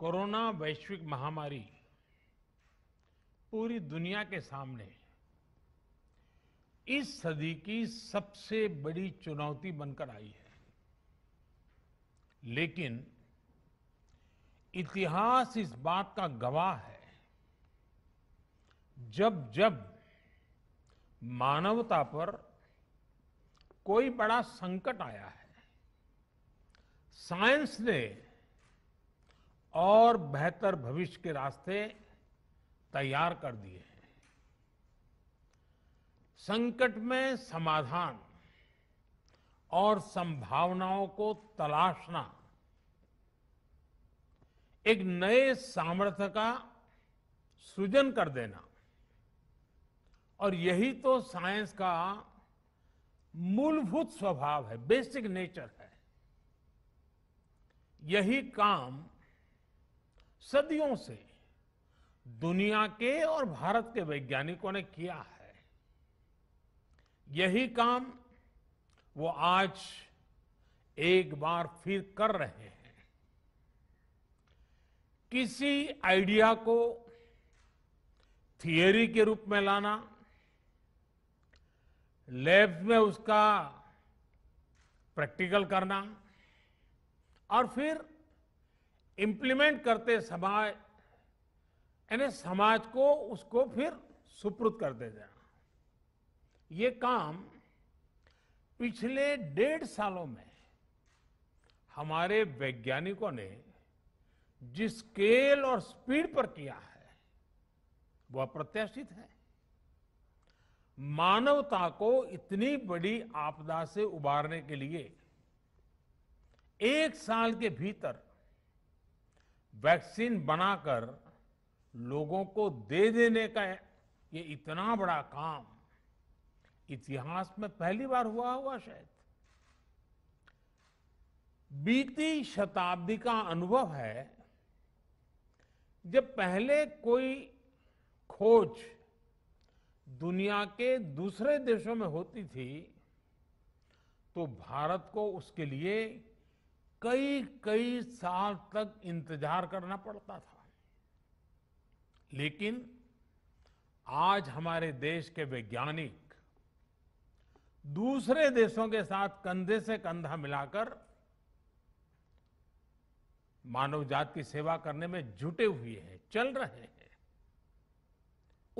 corona वैश्विक महामारी पूरी दुनिया के सामने इस सदी की सबसे बड़ी चुनौती बनकर आई है लेकिन इतिहास इस बात का गवाह है जब जब मानवता पर कोई बड़ा संकट आया है साइंस ने और बेहतर भविष्य के रास्ते तैयार कर दिए हैं संकट में समाधान और संभावनाओं को तलाशना एक नए सामर्थ्य का सृजन कर देना और यही तो साइंस का मूलभूत स्वभाव है बेसिक नेचर है यही काम सदियों से दुनिया के और भारत के वैज्ञानिकों ने किया है यही काम वो आज एक बार फिर कर रहे हैं किसी आइडिया को थियरी के रूप में लाना लैब में उसका प्रैक्टिकल करना और फिर इंप्लीमेंट करते समय यानी समाज को उसको फिर सुपुर्द कर दे देना ये काम पिछले डेढ़ सालों में हमारे वैज्ञानिकों ने जिस स्केल और स्पीड पर किया है वह अप्रत्याशित है मानवता को इतनी बड़ी आपदा से उबारने के लिए एक साल के भीतर वैक्सीन बनाकर लोगों को दे देने का ये इतना बड़ा काम इतिहास में पहली बार हुआ हुआ शायद बीती शताब्दी का अनुभव है जब पहले कोई खोज दुनिया के दूसरे देशों में होती थी तो भारत को उसके लिए कई कई साल तक इंतजार करना पड़ता था लेकिन आज हमारे देश के वैज्ञानिक दूसरे देशों के साथ कंधे से कंधा मिलाकर मानव जात की सेवा करने में जुटे हुए हैं चल रहे हैं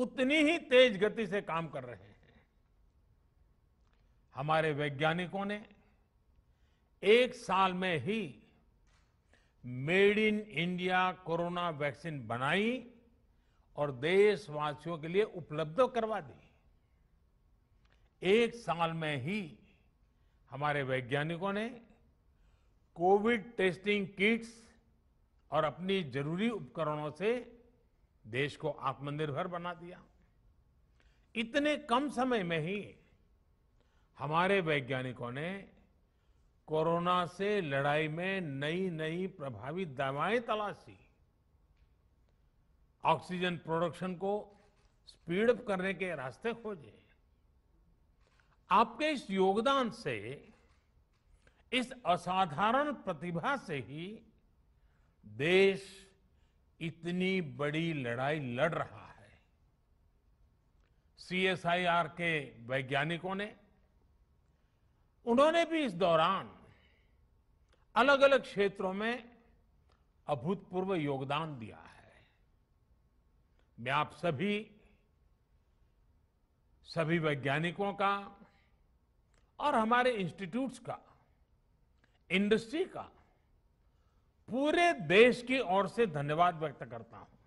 उतनी ही तेज गति से काम कर रहे हैं हमारे वैज्ञानिकों ने एक साल में ही made in India corona vaccine बनाई और देशवासियों के लिए उपलब्ध करवा दी एक साल में ही हमारे वैज्ञानिकों ने कोविड टेस्टिंग किट्स और अपनी जरूरी उपकरणों से देश को आत्मनिर्भर बना दिया इतने कम समय में ही हमारे वैज्ञानिकों ने कोरोना से लड़ाई में नई नई प्रभावी दवाएं तलाशी ऑक्सीजन प्रोडक्शन को स्पीड अप करने के रास्ते खोजे आपके इस योगदान से इस असाधारण प्रतिभा से ही देश इतनी बड़ी लड़ाई लड़ रहा है सीएसआईआर के वैज्ञानिकों ने उन्होंने भी इस दौरान अलग अलग क्षेत्रों में अभूतपूर्व योगदान दिया है मैं आप सभी सभी वैज्ञानिकों का और हमारे इंस्टीट्यूट्स का इंडस्ट्री का पूरे देश की ओर से धन्यवाद व्यक्त करता हूं